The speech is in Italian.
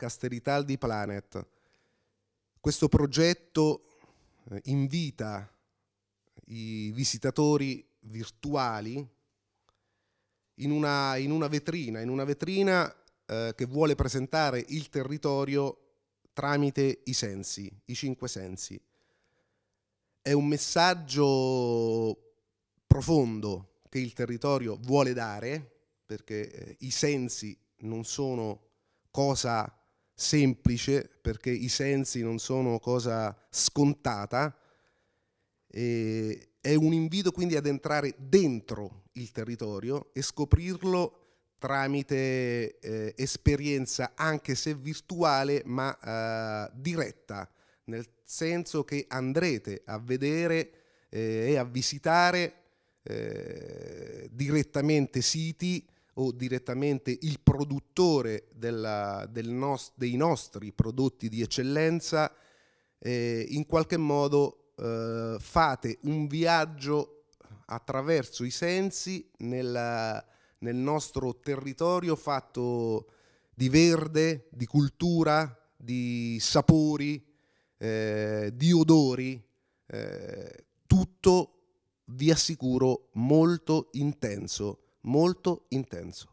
Casteritaldi Planet. Questo progetto eh, invita i visitatori virtuali in una, in una vetrina, in una vetrina eh, che vuole presentare il territorio tramite i sensi, i cinque sensi. È un messaggio profondo che il territorio vuole dare, perché eh, i sensi non sono cosa semplice perché i sensi non sono cosa scontata, è un invito quindi ad entrare dentro il territorio e scoprirlo tramite eh, esperienza anche se virtuale ma eh, diretta, nel senso che andrete a vedere eh, e a visitare eh, direttamente siti o direttamente il produttore della, del nost- dei nostri prodotti di eccellenza, eh, in qualche modo eh, fate un viaggio attraverso i sensi nella, nel nostro territorio fatto di verde, di cultura, di sapori, eh, di odori, eh, tutto vi assicuro molto intenso molto intenso.